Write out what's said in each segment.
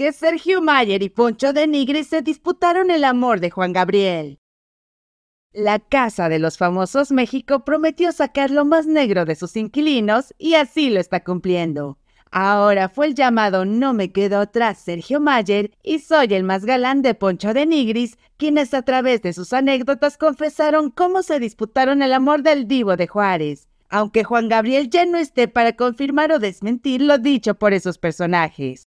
que Sergio Mayer y Poncho de Nigris se disputaron el amor de Juan Gabriel. La Casa de los Famosos México prometió sacar lo más negro de sus inquilinos y así lo está cumpliendo. Ahora fue el llamado No me quedo atrás Sergio Mayer y soy el más galán de Poncho de Nigris, quienes a través de sus anécdotas confesaron cómo se disputaron el amor del divo de Juárez, aunque Juan Gabriel ya no esté para confirmar o desmentir lo dicho por esos personajes.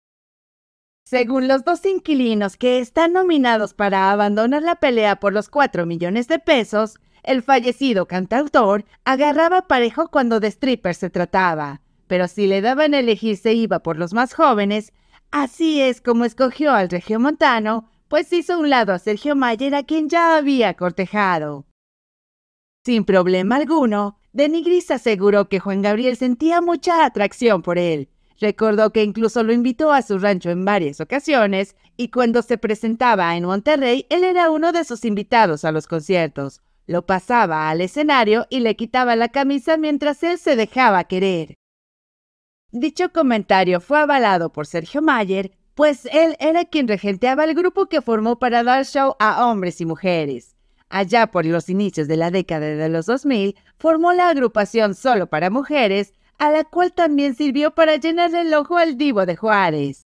Según los dos inquilinos que están nominados para abandonar la pelea por los 4 millones de pesos, el fallecido cantautor agarraba parejo cuando de stripper se trataba, pero si le daban a elegir se iba por los más jóvenes, así es como escogió al regiomontano, pues hizo un lado a Sergio Mayer a quien ya había cortejado. Sin problema alguno, Denigris aseguró que Juan Gabriel sentía mucha atracción por él, Recordó que incluso lo invitó a su rancho en varias ocasiones y cuando se presentaba en Monterrey, él era uno de sus invitados a los conciertos. Lo pasaba al escenario y le quitaba la camisa mientras él se dejaba querer. Dicho comentario fue avalado por Sergio Mayer, pues él era quien regenteaba el grupo que formó para dar show a hombres y mujeres. Allá por los inicios de la década de los 2000, formó la agrupación Solo para Mujeres, a la cual también sirvió para llenar el ojo al divo de Juárez.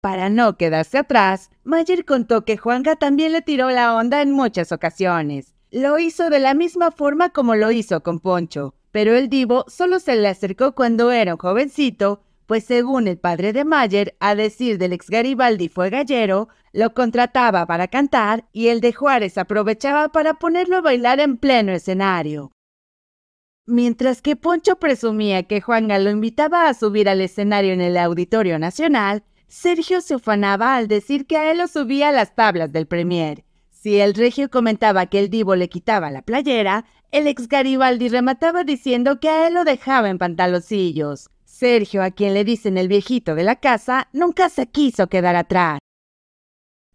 Para no quedarse atrás, Mayer contó que Juanga también le tiró la onda en muchas ocasiones. Lo hizo de la misma forma como lo hizo con Poncho, pero el divo solo se le acercó cuando era un jovencito, pues según el padre de Mayer, a decir del ex Garibaldi fue gallero, lo contrataba para cantar y el de Juárez aprovechaba para ponerlo a bailar en pleno escenario. Mientras que Poncho presumía que Juanga lo invitaba a subir al escenario en el Auditorio Nacional, Sergio se ufanaba al decir que a él lo subía a las tablas del Premier. Si el regio comentaba que el divo le quitaba la playera, el ex Garibaldi remataba diciendo que a él lo dejaba en pantalocillos. Sergio, a quien le dicen el viejito de la casa, nunca se quiso quedar atrás.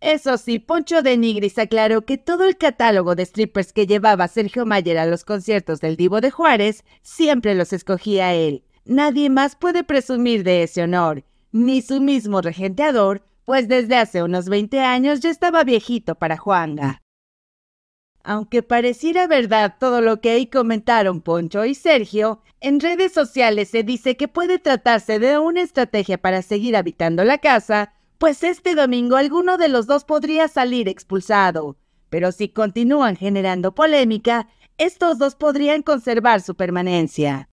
Eso sí, Poncho de Nigris aclaró que todo el catálogo de strippers que llevaba Sergio Mayer a los conciertos del Divo de Juárez siempre los escogía él. Nadie más puede presumir de ese honor, ni su mismo regenteador, pues desde hace unos 20 años ya estaba viejito para Juanga. Aunque pareciera verdad todo lo que ahí comentaron Poncho y Sergio, en redes sociales se dice que puede tratarse de una estrategia para seguir habitando la casa, pues este domingo alguno de los dos podría salir expulsado. Pero si continúan generando polémica, estos dos podrían conservar su permanencia.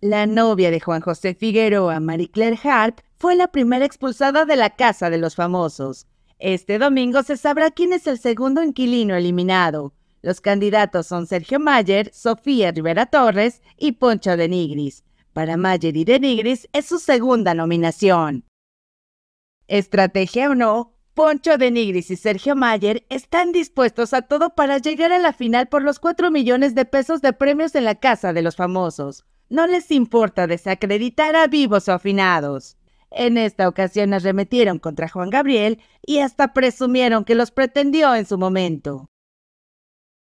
La novia de Juan José Figueroa, Marie Claire Hart, fue la primera expulsada de la Casa de los Famosos. Este domingo se sabrá quién es el segundo inquilino eliminado. Los candidatos son Sergio Mayer, Sofía Rivera Torres y Poncho de Nigris. Para Mayer y de Nigris es su segunda nominación. Estrategia o no, Poncho de Nigris y Sergio Mayer están dispuestos a todo para llegar a la final por los 4 millones de pesos de premios en la casa de los famosos. No les importa desacreditar a vivos o afinados. En esta ocasión arremetieron contra Juan Gabriel y hasta presumieron que los pretendió en su momento.